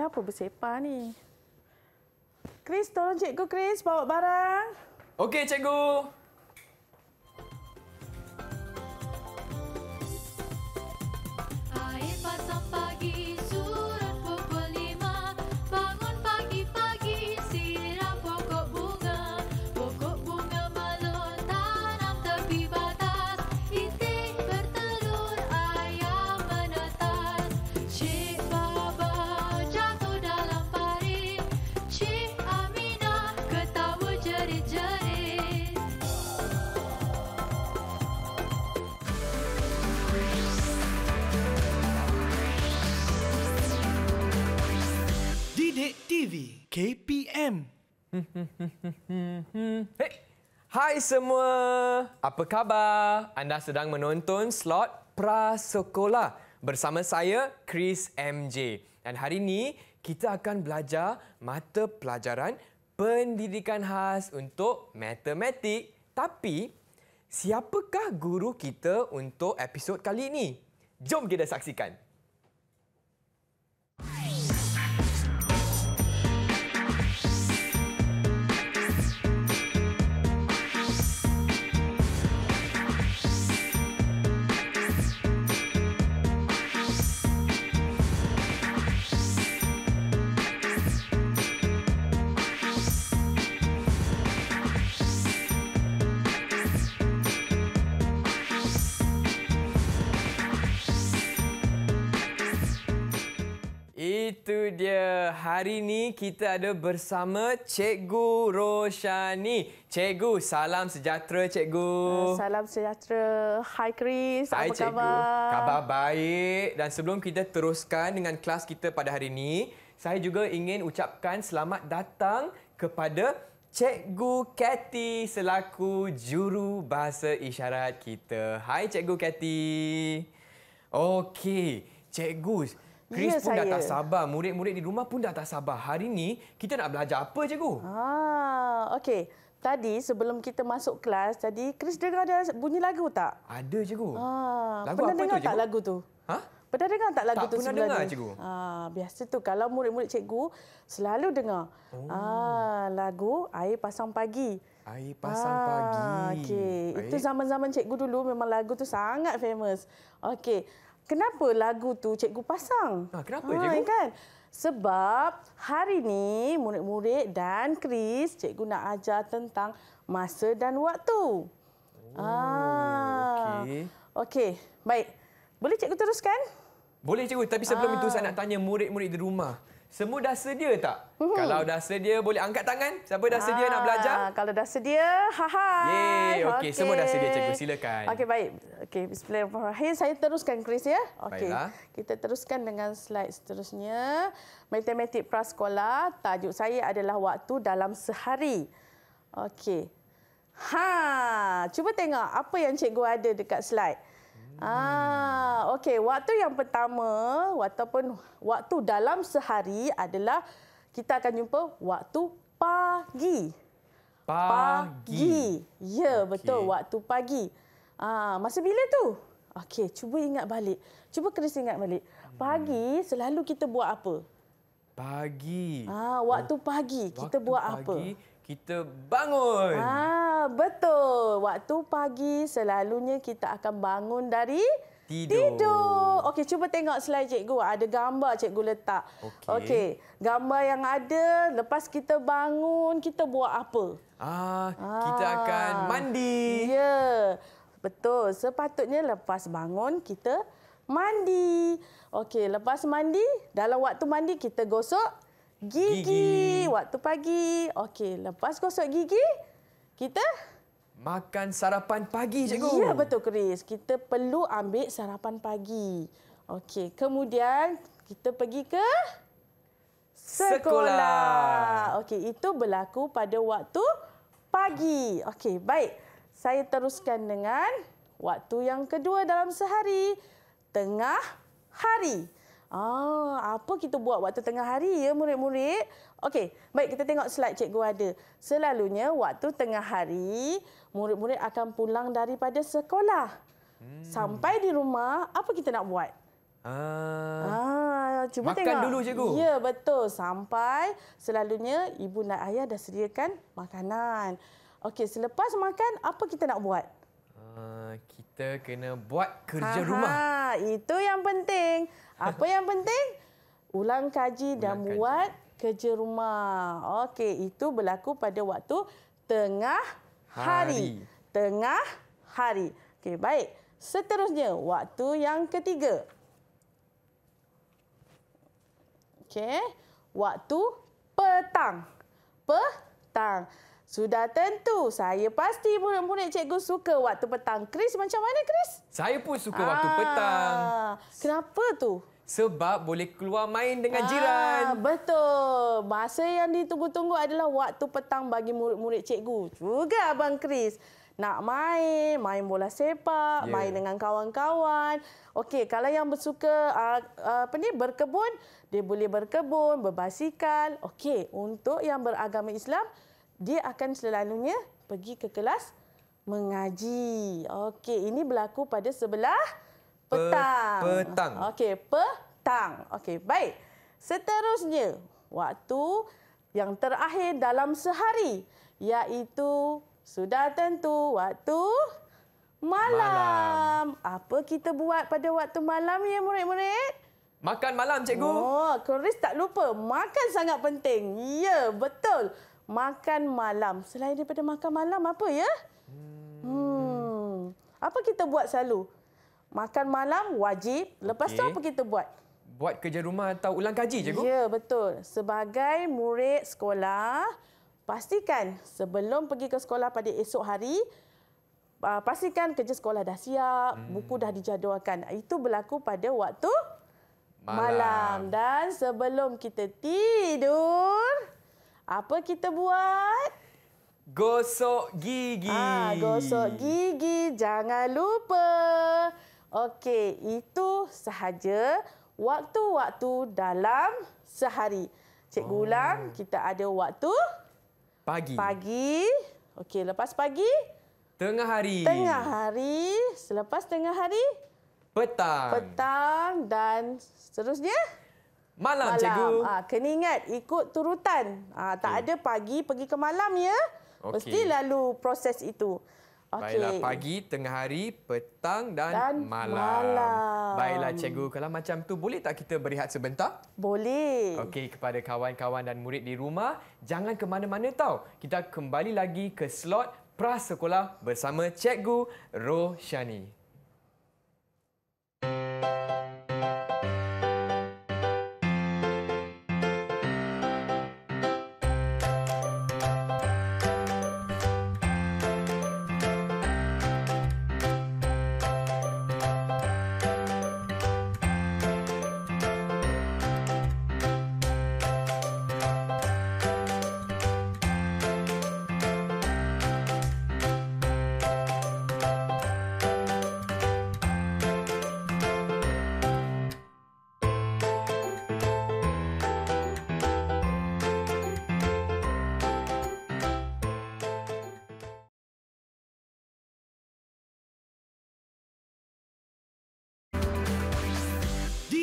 Kenapa bersepah ni? Chris, tolong cikgu Chris bawa barang. Okey, cikgu. KPM. Hey. Hai semua. Apa khabar? Anda sedang menonton slot prasekolah bersama saya Chris MJ. Dan hari ini kita akan belajar mata pelajaran pendidikan khas untuk matematik. Tapi siapakah guru kita untuk episod kali ini? Jom kita saksikan. itu dia. Hari ini kita ada bersama Cikgu Roshani. Cikgu, salam sejahtera Cikgu. Eh, salam sejahtera. Hai Chris, Hai, apa cikgu. khabar? baik. Dan sebelum kita teruskan dengan kelas kita pada hari ini, saya juga ingin ucapkan selamat datang kepada Cikgu Cathy selaku juru bahasa isyarat kita. Hai Cikgu Cathy. Okey, Cikgu, Cikgu. Chris ya, pun saya. dah tak sabar. Murid-murid di rumah pun dah tak sabar. Hari ini kita nak belajar apa, cikgu? Ah, okey. Tadi sebelum kita masuk kelas, tadi Chris dengar ada bunyi lagu tak? Ada, cikgu. Ah, lagu pernah apa dengar tu, tak lagu tu? Ha? Pernah dengar tak lagu tak tu sebelum ni? Tak pernah dengar, cikgu. Ah, biasa tu kalau murid-murid cikgu selalu dengar. Oh. Ah, lagu Air Pasang Pagi. Air Pasang ah, Pagi. Okey, itu zaman-zaman cikgu dulu memang lagu tu sangat famous. Okey kenapa lagu tu cikgu pasang? Ha, kenapa ha, cikgu? Kan? Sebab hari ni murid-murid dan Kris cikgu nak ajar tentang masa dan waktu. Oh, ah. Okey. Okey, baik. Boleh cikgu teruskan? Boleh cikgu, tapi sebelum ah. itu saya nak tanya murid-murid di rumah. Semua dah sedia tak? Uhum. Kalau dah sedia boleh angkat tangan. Siapa dah sedia ah, nak belajar? Kalau dah sedia, ha ha. Okey, okay. semua dah sedia cikgu silakan. Okey, baik. Okey, bismillahirrahmanirrahim. Saya teruskan Chris ya. Okey. Kita teruskan dengan slide seterusnya. Matematik prasekolah, tajuk saya adalah waktu dalam sehari. Okey. Ha, cuba tengok apa yang cikgu ada dekat slide. Ah, okey. Waktu yang pertama ataupun waktu dalam sehari adalah kita akan jumpa waktu pagi. Pagi. pagi. Ya, okay. betul. Waktu pagi. Ah, masa bila tu? Okey, cuba ingat balik. Cuba kena ingat balik. Pagi hmm. selalu kita buat apa? Pagi. Ah, waktu pagi waktu kita buat pagi, apa? kita bangun. Ah, betul. Waktu pagi selalunya kita akan bangun dari tidur. tidur. Okey, cuba tengok slide cikgu. Ada gambar cikgu letak. Okey. Okay. Gambar yang ada lepas kita bangun, kita buat apa? Ah, kita ah. akan mandi. Ya. Yeah. Betul. Sepatutnya lepas bangun kita mandi. Okey, lepas mandi, dalam waktu mandi kita gosok gigi, gigi. waktu pagi. Okey, lepas gosok gigi, kita makan sarapan pagi, cikgu. Ya, betul Chris. Kita perlu ambil sarapan pagi. Okey, kemudian kita pergi ke sekolah. Okey, itu berlaku pada waktu pagi. Okey, baik. Saya teruskan dengan waktu yang kedua dalam sehari, tengah hari. Ah, apa kita buat waktu tengah hari ya murid-murid? Okey, baik kita tengok slide cikgu ada. Selalunya waktu tengah hari, murid-murid akan pulang daripada sekolah. Hmm. Sampai di rumah, apa kita nak buat? Ah, ah cuba makan tengok. Makan dulu cikgu. Ya, betul. Sampai selalunya ibu dan ayah dah sediakan makanan. Okey, selepas makan apa kita nak buat? Eh, kita kena buat kerja Aha, rumah. Itu yang penting. Apa yang penting? Ulang kaji Ulang dan kaji. buat kerja rumah. Okey, itu berlaku pada waktu tengah hari. hari. Tengah hari. Okey, baik. Seterusnya, waktu yang ketiga. Okey, waktu petang. Petang. Sudah tentu. Saya pasti murid-murid cikgu suka waktu petang. Kris macam mana, Kris? Saya pun suka waktu ah, petang. Kenapa tu? Sebab boleh keluar main dengan ah, jiran. Betul. Masa yang ditunggu-tunggu adalah waktu petang bagi murid-murid cikgu. Juga Abang Kris. Nak main, main bola sepak, yeah. main dengan kawan-kawan. Okey, kalau yang bersuka ah, ah, apa ni, berkebun, dia boleh berkebun, berbasikal. Okey, untuk yang beragama Islam, dia akan selalunya pergi ke kelas mengaji. Okey, ini berlaku pada sebelah petang. Pe petang. Okey, petang. Okey, baik. Seterusnya, waktu yang terakhir dalam sehari iaitu sudah tentu waktu malam. malam. Apa kita buat pada waktu malam ya murid-murid? Makan malam cikgu. Oh, Chris tak lupa. Makan sangat penting. Ya, betul makan malam. Selain daripada makan malam, apa ya? Hmm. hmm. Apa kita buat selalu? Makan malam wajib. Lepas okay. tu apa kita buat? Buat kerja rumah atau ulang kaji, cikgu? Ya, betul. Sebagai murid sekolah, pastikan sebelum pergi ke sekolah pada esok hari, ah, pastikan kerja sekolah dah siap, hmm. buku dah dijadualkan. Itu berlaku pada waktu malam. malam. Dan sebelum kita tidur, apa kita buat? Gosok gigi. Ah, gosok gigi jangan lupa. Okey, itu sahaja waktu-waktu dalam sehari. Cik oh. ulang, kita ada waktu pagi. Pagi. Okey, lepas pagi tengah hari. Tengah hari, selepas tengah hari petang. Petang dan seterusnya Malam, malam. cikgu. Ha, kena ingat ikut turutan. Ha, tak okay. ada pagi pergi ke malam ya. Okay. Mesti lalu proses itu. Okay. Baiklah, pagi, tengah hari, petang dan, dan malam. malam. Baiklah, cikgu. Kalau macam tu boleh tak kita berehat sebentar? Boleh. Okey, kepada kawan-kawan dan murid di rumah, jangan ke mana-mana tau. Kita kembali lagi ke slot prasekolah bersama cikgu Roshani.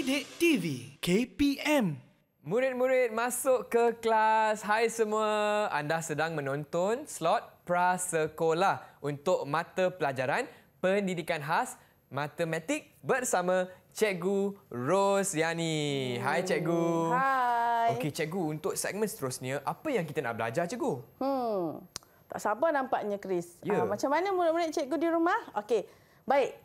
Bidik TV KPM Murid-murid masuk ke kelas. Hai semua. Anda sedang menonton slot prasekolah untuk mata pelajaran pendidikan khas matematik bersama Cikgu Rose Yani. Hai Cikgu. Hai. Okey Cikgu, untuk segmen seterusnya, apa yang kita nak belajar Cikgu? Hmm. Tak sabar nampaknya Chris. Yeah. Ya. macam mana murid-murid Cikgu di rumah? Okey. Baik,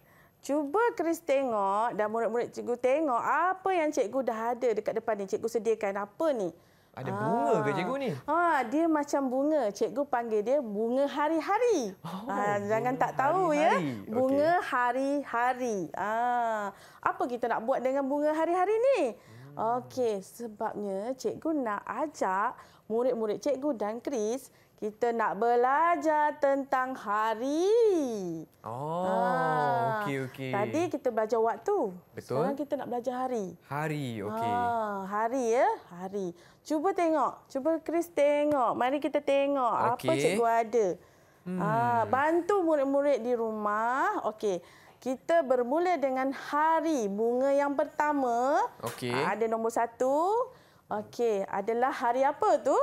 Cuba Chris tengok dan murid-murid cikgu tengok apa yang cikgu dah ada dekat depan ni. Cikgu sediakan apa ni? Ada bunga ke ah. cikgu ni? Ha, dia macam bunga. Cikgu panggil dia bunga hari-hari. Oh, ha, jangan tak tahu hari -hari. ya. Bunga hari-hari. Okay. Ah. Ha, apa kita nak buat dengan bunga hari-hari ni? Hmm. Okey, sebabnya cikgu nak ajak murid-murid cikgu dan Chris kita nak belajar tentang hari. Oh, ah, okey okey. Tadi kita belajar waktu. Betul. Sekarang kita nak belajar hari. Hari, okey. Ha, hari ya, hari. Cuba tengok, cuba Chris tengok. Mari kita tengok okay. apa cikgu ada. Hmm. Ha, bantu murid-murid di rumah. Okey. Kita bermula dengan hari bunga yang pertama. Okey. Ada nombor satu. Okey, adalah hari apa tu?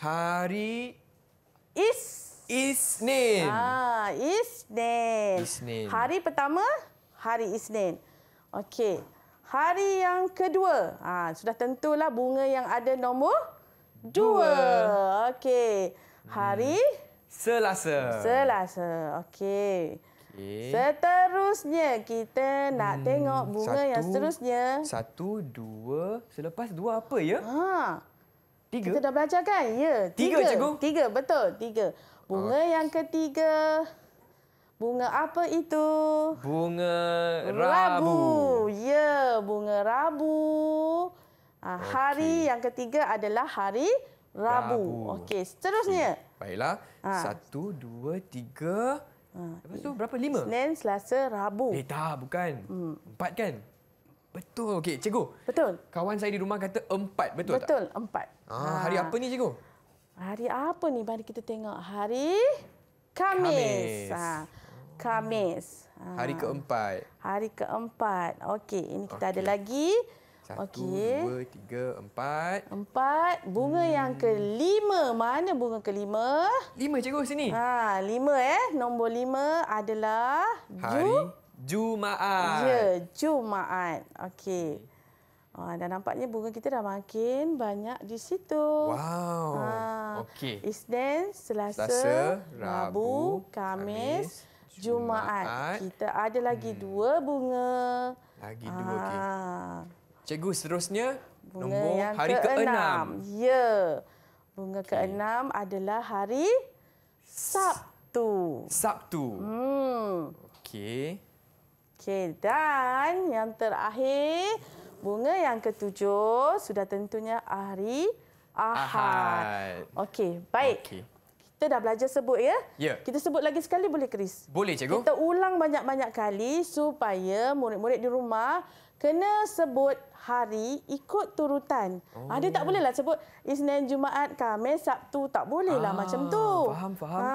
Hari Is Isnin. Ah, Isnin. Isnin. Hari pertama hari Isnin. Okey. Hari yang kedua. Ah, sudah tentulah bunga yang ada nombor Dua. dua. Okey. Hari hmm. Selasa. Selasa. Okey. Okay. Seterusnya kita nak hmm. tengok bunga satu, yang seterusnya. Satu, dua. Selepas dua apa ya? Ha. Tiga? Kita dah belajar kan? Ya. Tiga, tiga cikgu? Tiga, betul. Tiga. Bunga oh. yang ketiga. Bunga apa itu? Bunga rabu. rabu. Ya, bunga rabu. Ah, hari okay. yang ketiga adalah hari Rabu. rabu. Okey, seterusnya. Okay. Baiklah. Ha. Satu, dua, tiga. Ha. Lepas tu berapa? Lima? Senin, Selasa, Rabu. Eh, tak. Bukan. Hmm. Empat kan? Betul. Okey, cikgu. Betul. Kawan saya di rumah kata empat, betul, betul tak? Betul, empat. Ah, hari ah. apa ni, cikgu? Hari apa ni? Mari kita tengok. Hari Kamis. Kamis. Ha. Ah, Khamis. Ha. Ah. Hari keempat. Hari keempat. Okey, ini kita okay. ada lagi. Satu, okay. dua, tiga, empat. Empat. Bunga hmm. yang kelima. Mana bunga kelima? Lima, cikgu, sini. Ha, lima, eh. Nombor lima adalah... Hari... Ju Jumaat. Ya, Jumaat. Okey. Oh, dan nampaknya bunga kita dah makin banyak di situ. Wow. Ha. Okey. Isnin, Selasa, Selasa Rabu, Rabu, Kamis, Kamis Jumaat. Jumaat. Kita ada lagi hmm. dua bunga. Lagi dua, okey. Ah. Cikgu, seterusnya bunga nombor yang hari ke-6. Ke ya. Bunga okay. ke-6 adalah hari Sabtu. Sabtu. Hmm. Okey. Okey, dan yang terakhir bunga yang ketujuh sudah tentunya hari Ahad. Ahad. Okey, baik. Okay. Kita dah belajar sebut ya? ya. Kita sebut lagi sekali boleh Kris? Boleh cikgu. Kita ulang banyak-banyak kali supaya murid-murid di rumah kena sebut hari ikut turutan. Ah, oh. Ada tak bolehlah sebut Isnin, Jumaat, Khamis, Sabtu tak bolehlah ah, macam tu. Faham, faham. Ha,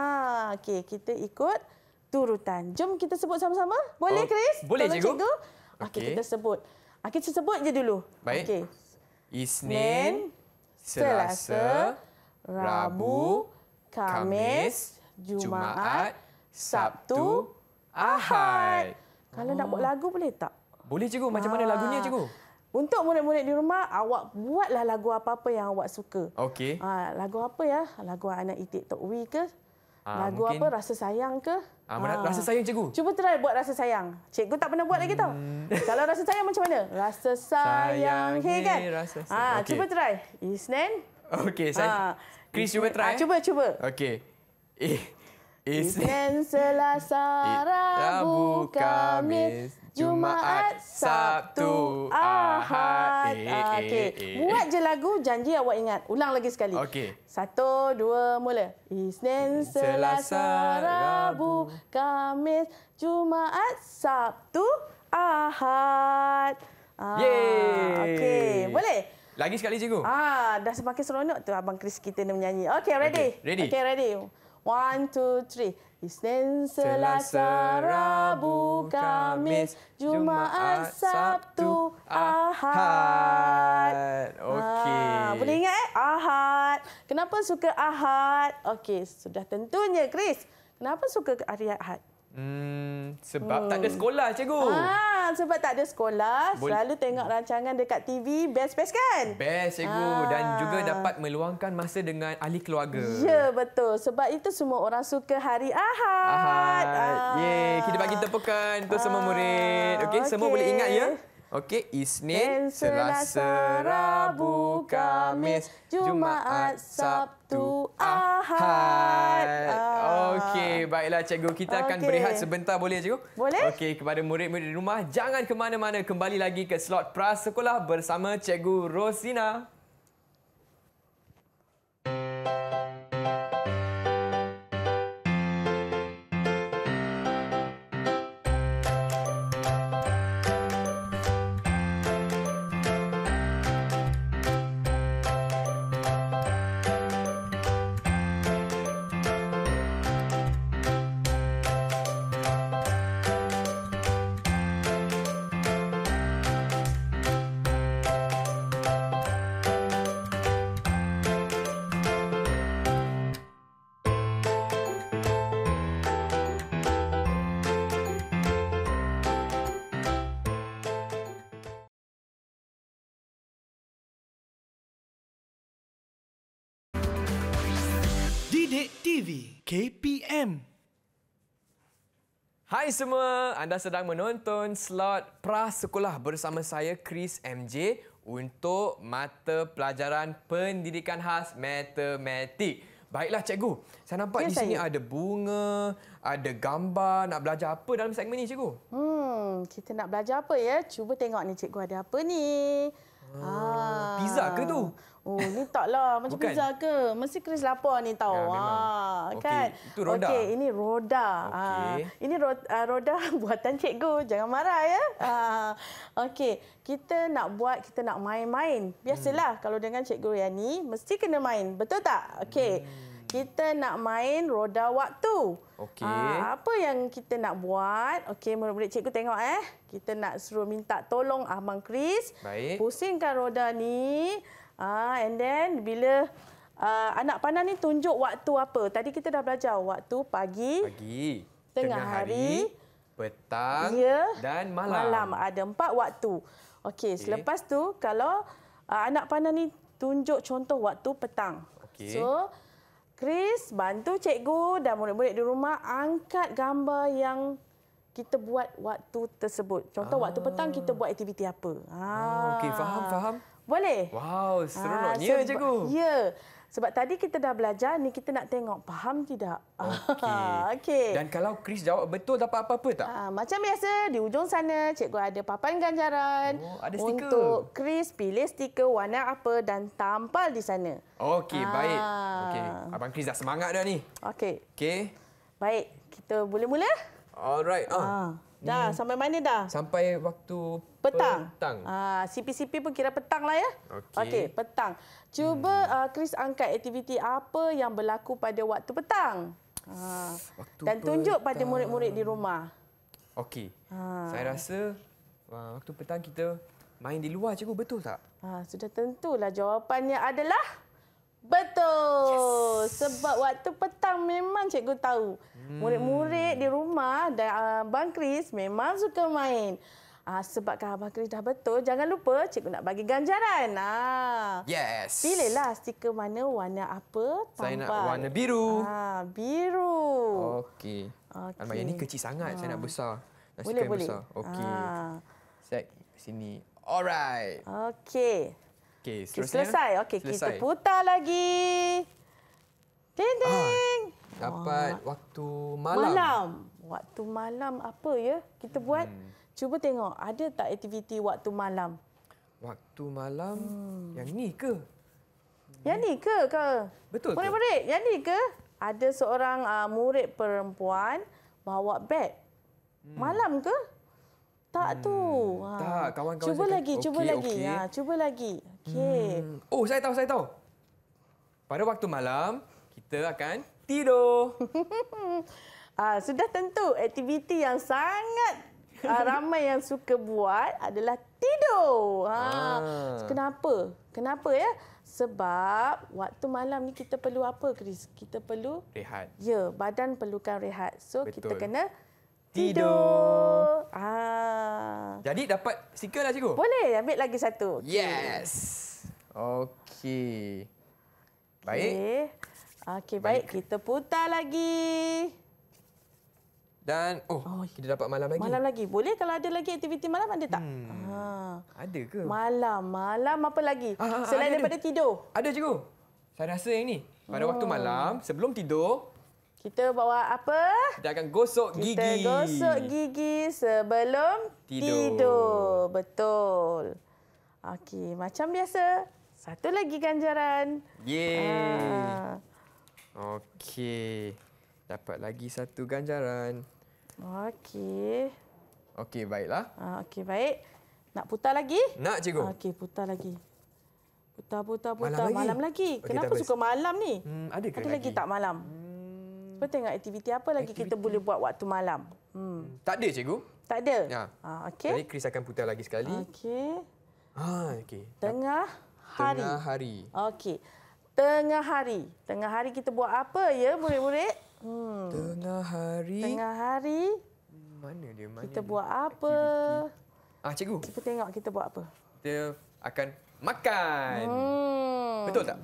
okey, kita ikut turutan. Jom kita sebut sama-sama. Boleh, oh, Chris? boleh, Tolong cikgu. cikgu. Okey, okay, kita sebut. Okey, ah, kita sebut je dulu. Baik. Okay. Isnin, Selasa, Rabu, Kamis, Jumaat, Sabtu, Ahad. Kalau nak buat oh. lagu boleh tak? Boleh cikgu. Macam mana ah. lagunya cikgu? Untuk murid-murid di rumah, awak buatlah lagu apa-apa yang awak suka. Okey. Ah, lagu apa ya? Lagu anak itik Tok Wee ke? Ah, Lagu mungkin... apa? Rasa sayang ke? Ah, ah. Rasa sayang cikgu. Cuba try buat rasa sayang. Cikgu tak pernah buat hmm. lagi tau. Hmm. Kalau rasa sayang macam mana? Rasa sayang. sayang hey, kan? rasa ah, sayang. Ah, okay. Cuba try. Isnin. Okey, saya. Ah. Chris cuba try. Ah, cuba, eh? cuba. Okey. Eh. Isnin. Selasa eh, Rabu Kamis. Jumaat, Sabtu, Ahad. Ahad. Eh, ah, eh okay. eh, eh. Buat je lagu, janji awak ingat. Ulang lagi sekali. Okay. Satu, dua, mula. Isnin, Selasa, Rabu, Kamis, Jumaat, Sabtu, Ahad. Ah, Yeay. Okay. Boleh? Lagi sekali, cikgu. Ah, dah semakin seronok tu Abang Chris kita ni menyanyi. Okay, ready? ready. Okay, ready. Okay, ready. One, two, three. Isnin, Selasa, Rabu, Kamis, Jumaat, Sabtu, Ahad. Ah, Okey. Ah, boleh ingat eh? Ahad. Kenapa suka Ahad? Okey, sudah tentunya, Chris. Kenapa suka hari Ahad? Hmm, sebab hmm. tak ada hmm. sekolah, cikgu. Ah, sebab tak ada sekolah, Bo- selalu tengok rancangan dekat TV, best-best kan? Best, cikgu. Ah. Dan juga dapat meluangkan masa dengan ahli keluarga. Ya, betul. Sebab itu semua orang suka hari Ahad. Ahad. Ah. Yeay, kita bagi tepukan untuk ah. semua murid. Okey, okay. semua boleh ingat ya. Okey, Isnin, Selasa, Rabu, Kamis, Jumaat, Sabtu, Ahad. Ah. Okey, baiklah cikgu. Kita okay. akan berehat sebentar boleh cikgu? Boleh. Okey, kepada murid-murid di rumah, jangan ke mana-mana. Kembali lagi ke slot prasekolah bersama cikgu Rosina. Rosina. Sidik TV KPM Hai semua, anda sedang menonton slot prasekolah bersama saya Chris MJ untuk mata pelajaran pendidikan khas matematik. Baiklah cikgu, saya nampak yes, ya, di sini saya. ada bunga, ada gambar, nak belajar apa dalam segmen ini cikgu? Hmm, kita nak belajar apa ya? Cuba tengok ni cikgu ada apa ni. Hmm, ah. Pizza ke tu? Ah, Oh, ni taklah macam Bukan. pizza ke? Mesti Chris lapar ni tahu. Ya, ha, kan? Okay. Itu roda. Okey, ini roda. Okay. Ha, ah, ini ah, roda, roda buatan cikgu. Jangan marah ya. Ha, Okey, kita nak buat, kita nak main-main. Biasalah hmm. kalau dengan cikgu ni, mesti kena main. Betul tak? Okey. Hmm. Kita nak main roda waktu. Okey. Apa yang kita nak buat? Okey, murid-murid cikgu tengok eh. Kita nak suruh minta tolong Abang Chris. Baik. Pusingkan roda ni. Ah, and then bila uh, anak panah ni tunjuk waktu apa? Tadi kita dah belajar waktu pagi, pagi tengah, tengah hari, hari petang ya, dan malam. Malam ada empat waktu. Okey, okay. selepas tu kalau uh, anak panah ni tunjuk contoh waktu petang. Okay. So, Chris bantu cikgu dan murid-murid di rumah angkat gambar yang kita buat waktu tersebut. Contoh ah. waktu petang kita ah. buat aktiviti apa? ah okey, faham, faham. Boleh? Wow, seronoknya ah, so, cikgu. Ya. Sebab tadi kita dah belajar, ni kita nak tengok faham tidak. Okey. okay. Dan kalau Chris jawab betul dapat apa-apa tak? Ha, macam biasa, di ujung sana cikgu ada papan ganjaran. Oh, ada stiker. Untuk Chris pilih stiker warna apa dan tampal di sana. Okey, ha. baik. Ah. Okey. Abang Chris dah semangat dah ni. Okey. Okey. Baik, kita boleh mula? Alright. Ah. Ha. Dah hmm. sampai mana dah? Sampai waktu petang. petang. Ha, ah, CPCP pun kira petang lah ya. Okey, okay, petang. Cuba hmm. uh, Chris angkat aktiviti apa yang berlaku pada waktu petang. Ha. Waktu Dan petang. tunjuk pada murid-murid di rumah. Okey. Ha. Saya rasa uh, waktu petang kita main di luar cikgu, betul tak? Ah sudah tentulah jawapannya adalah... Betul. Yes. Sebab waktu petang memang cikgu tahu. Hmm. Murid-murid di rumah dan ah, Abang Kris memang suka main. Ah, kalau Abang Kris dah betul, jangan lupa cikgu nak bagi ganjaran. Ah. Yes. Pilihlah stiker mana, warna apa, tambah. Saya nak warna biru. Ah, biru. Okey. Okay. Almayah ini kecil sangat. Ah. Saya nak ah. besar. Nak boleh, Besar. Okey. Ah. Set sini. Alright. Okey. Okey, okay, selesai. Okey, kita putar lagi. Ding ah, ding. Ah, dapat Wah. waktu malam. Malam. Waktu malam apa ya? Kita buat. Hmm. Cuba tengok ada tak aktiviti waktu malam. Waktu malam hmm. yang ni ke? Yang ni ke ke? Betul. Murid-murid, yang ni ke? Ada seorang uh, murid perempuan bawa beg. Hmm. Malam ke? Tak hmm. tu. Ha. Tak, ah. kawan-kawan. Cuba, okay, okay. ha, cuba lagi, cuba lagi. Ha, cuba lagi. Okey. Hmm. Oh, saya tahu, saya tahu. Pada waktu malam, kita akan tidur. Ah, sudah tentu aktiviti yang sangat ah, ramai yang suka buat adalah tidur. Ha. Ah. Kenapa? Kenapa ya? Sebab waktu malam ni kita perlu apa, Kris? Kita perlu rehat. Ya, badan perlukan rehat. So Betul. kita kena tidur. Ah. Jadi dapat stiker lah cikgu. Boleh ambil lagi satu. Okay. Yes. Okey. Baik. Okey, okay, baik. baik. Kita putar lagi. Dan oh, oh, kita dapat malam lagi. Malam lagi. Boleh kalau ada lagi aktiviti malam ada tak? Hmm. Ha. Ada ke? Malam, malam apa lagi? Ha, ha, Selain ada, daripada ada. tidur. Ada cikgu. Saya rasa yang ni. Pada oh. waktu malam sebelum tidur, kita bawa apa? Kita akan gosok gigi. Kita gosok gigi sebelum tidur. tidur. Betul. Okey, macam biasa. Satu lagi ganjaran. Ye. Ah. Okey. Dapat lagi satu ganjaran. Okey. Okey, baiklah. Ah, Okey, baik. Nak putar lagi? Nak, cikgu. Okey, putar lagi. Putar, putar, putar. Malam, malam lagi. lagi. Okay, Kenapa suka malam ni? Hmm, ada lagi? lagi tak malam? Hmm. Hmm. tengok aktiviti apa lagi aktiviti. kita boleh buat waktu malam. Hmm. hmm. Tak ada cikgu? Tak ada. Ya. Ah, okey. Jadi Kris akan putar lagi sekali. Okey. ah, okey. Tengah hari. Tengah hari. Okey. Tengah hari. Tengah hari kita buat apa ya, murid-murid? Hmm. Tengah hari. Tengah hari. Mana dia? Mana kita dia? buat apa? Ah, cikgu. Kita tengok kita buat apa. Kita akan makan. Hmm. Betul tak?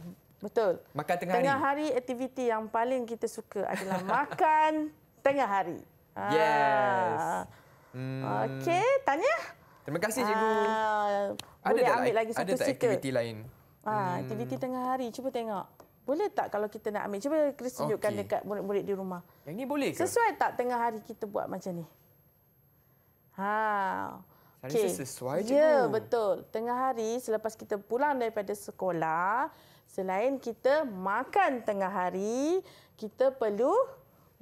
Betul. Makan tengah, hari. Tengah hari aktiviti yang paling kita suka adalah makan tengah hari. Yes. Ah. Hmm. Okey, tanya. Terima kasih ah, cikgu. Uh, boleh tak ambil lagi satu ada tak aktiviti lain? Ha, aktiviti hmm. tengah hari. Cuba tengok. Boleh tak kalau kita nak ambil? Cuba Chris tunjukkan okay. dekat murid-murid di rumah. Yang ni boleh ke? Sesuai tak tengah hari kita buat macam ni? Ha. Okay. Sesuai Ya, betul. Tengah hari selepas kita pulang daripada sekolah, Selain kita makan tengah hari, kita perlu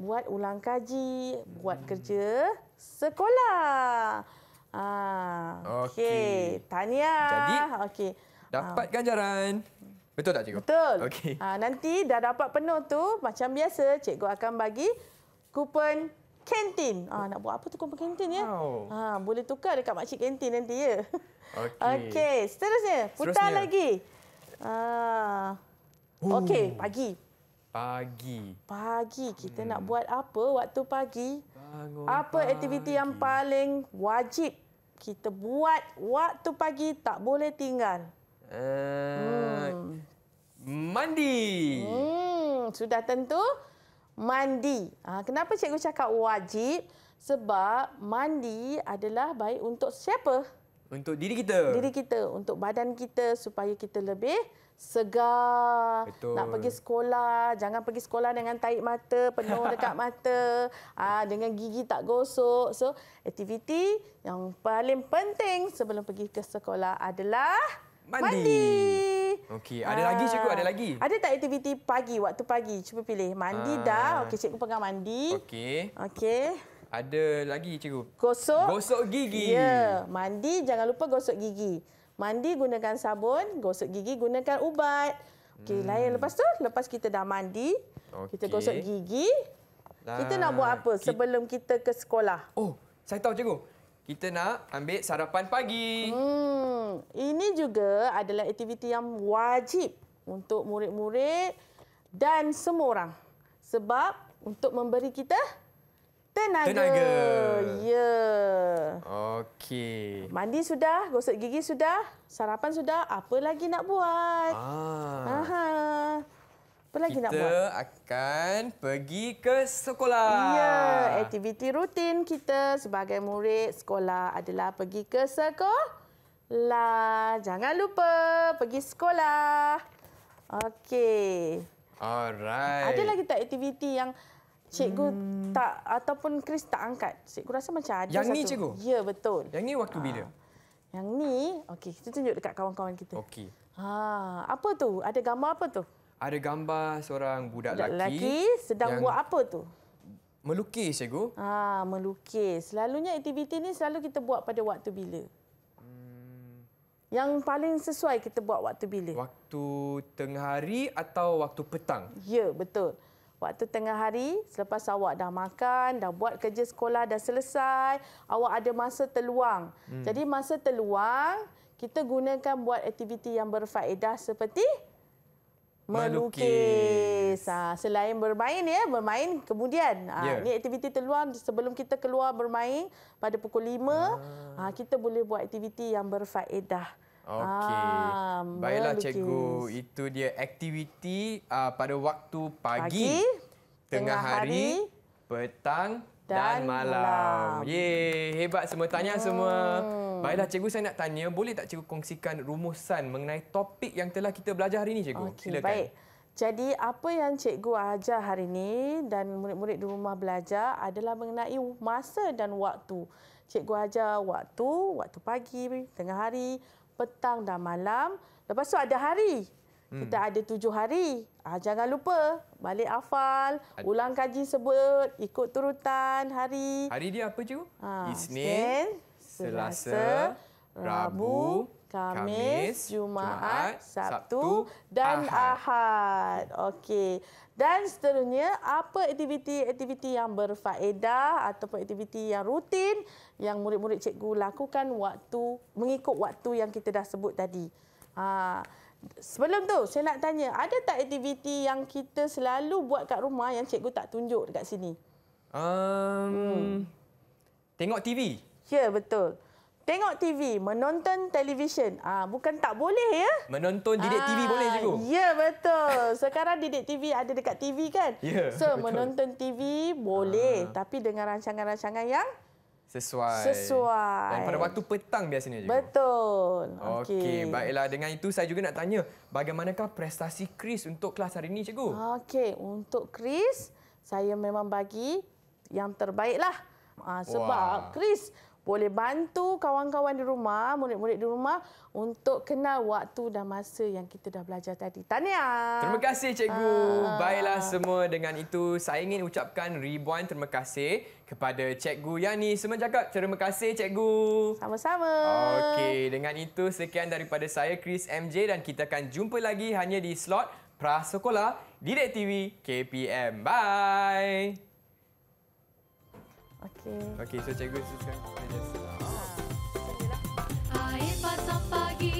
buat ulang kaji, buat hmm. kerja sekolah. Ah, okey. Tania. Jadi, okey. Dapat ah. ganjaran. Betul tak cikgu? Betul. Okey. Ah, nanti dah dapat penuh tu, macam biasa cikgu akan bagi kupon kantin. Ah, nak buat apa tu kupon kantin ya? Oh. Ah, boleh tukar dekat makcik kantin nanti ya. Okey. Okey, seterusnya, putar seterusnya. lagi. Ah. Oh. Okey, pagi. Pagi. Pagi kita hmm. nak buat apa waktu pagi? Bangun apa pagi. aktiviti yang paling wajib kita buat waktu pagi tak boleh tinggal? Uh, hmm. Mandi. Hmm, sudah tentu mandi. Ah, kenapa cikgu cakap wajib? Sebab mandi adalah baik untuk siapa? untuk diri kita. Diri kita, untuk badan kita supaya kita lebih segar. Betul. Nak pergi sekolah, jangan pergi sekolah dengan taik mata, penuh dekat mata, ah, dengan gigi tak gosok. So, aktiviti yang paling penting sebelum pergi ke sekolah adalah mandi. mandi. Okey, ada Aa, lagi cikgu, ada lagi. Ada tak aktiviti pagi waktu pagi? Cuba pilih. Mandi Aa. Ah. dah. Okey, cikgu pegang mandi. Okey. Okey. Ada lagi cikgu. Gosok. Gosok gigi. Ya, mandi jangan lupa gosok gigi. Mandi gunakan sabun, gosok gigi gunakan ubat. Okey, hmm. lain lepas tu, lepas kita dah mandi, okay. kita gosok gigi. Lah. Kita nak buat apa Ki sebelum kita ke sekolah? Oh, saya tahu cikgu. Kita nak ambil sarapan pagi. Hmm, ini juga adalah aktiviti yang wajib untuk murid-murid dan semua orang. Sebab untuk memberi kita Tenaga. Tenaga. Ya. Okey. Mandi sudah, gosok gigi sudah, sarapan sudah, apa lagi nak buat? Ah. Aha. Apa lagi kita nak buat? Kita akan pergi ke sekolah. Ya, aktiviti rutin kita sebagai murid sekolah adalah pergi ke sekolah. Jangan lupa pergi sekolah. Okey. Alright. Ada lagi tak aktiviti yang cikgu hmm. tak ataupun Chris tak angkat. Cikgu rasa macam ada Yang satu. ni cikgu? Ya, betul. Yang ni waktu ha. bila? Ah. Yang ni, okey, kita tunjuk dekat kawan-kawan kita. Okey. Ha, apa tu? Ada gambar apa tu? Ada gambar seorang budak lelaki. Budak lelaki sedang buat apa tu? Melukis, cikgu. Ha, melukis. Selalunya aktiviti ni selalu kita buat pada waktu bila? Hmm. Yang paling sesuai kita buat waktu bila? Waktu tengah hari atau waktu petang? Ya, betul waktu tengah hari selepas awak dah makan, dah buat kerja sekolah dah selesai, awak ada masa terluang. Hmm. Jadi masa terluang kita gunakan buat aktiviti yang berfaedah seperti melukis. Ha, selain bermain ya, bermain kemudian ah ha, yeah. ni aktiviti terluang sebelum kita keluar bermain pada pukul 5, ah ha. ha, kita boleh buat aktiviti yang berfaedah. Okey. Um, Baiklah melukis. cikgu, itu dia aktiviti uh, pada waktu pagi, pagi tengah hari, hari, petang dan malam. malam. Ye, hebat semua tanya hmm. semua. Baiklah cikgu saya nak tanya, boleh tak cikgu kongsikan rumusan mengenai topik yang telah kita belajar hari ini cikgu? Okay, Silakan. Baik. Jadi apa yang cikgu ajar hari ini dan murid-murid di rumah belajar adalah mengenai masa dan waktu. Cikgu ajar waktu, waktu pagi, tengah hari, petang dan malam. Lepas tu ada hari. Hmm. Kita ada tujuh hari. Ah, jangan lupa balik afal, ulang kaji sebut, ikut turutan hari. Hari dia apa cu? Ah, Isnin, Selasa Rabu, Kamis, Jumaat, Sabtu dan Ahad. Okey. Dan seterusnya, apa aktiviti-aktiviti yang berfaedah ataupun aktiviti yang rutin yang murid-murid cikgu lakukan waktu mengikut waktu yang kita dah sebut tadi. Ha. Sebelum tu, saya nak tanya, ada tak aktiviti yang kita selalu buat kat rumah yang cikgu tak tunjuk dekat sini? Um, hmm. Tengok TV. Ya, betul. Tengok TV, menonton televisyen. Ah ha, bukan tak boleh ya. Menonton didik ha, TV ah, boleh juga. Ya betul. Sekarang didik TV ada dekat TV kan? Ya, so betul. menonton TV boleh ha. tapi dengan rancangan-rancangan yang sesuai. Sesuai. Dan pada waktu petang biasanya juga. Betul. Okey, okay. baiklah dengan itu saya juga nak tanya bagaimanakah prestasi Chris untuk kelas hari ini cikgu? Okey, untuk Chris saya memang bagi yang terbaiklah. Ah ha, sebab Wah. Chris boleh bantu kawan-kawan di rumah, murid-murid di rumah untuk kenal waktu dan masa yang kita dah belajar tadi. Tanya. Terima kasih cikgu. Aa. Ah. Baiklah semua dengan itu saya ingin ucapkan ribuan terima kasih kepada cikgu Yani. Semua cakap terima kasih cikgu. Sama-sama. Okey, dengan itu sekian daripada saya Chris MJ dan kita akan jumpa lagi hanya di slot Prasekolah Direct TV KPM. Bye. Okay, Okey, so cikgu sekarang kita ah, just. Ah. Air pasang pagi.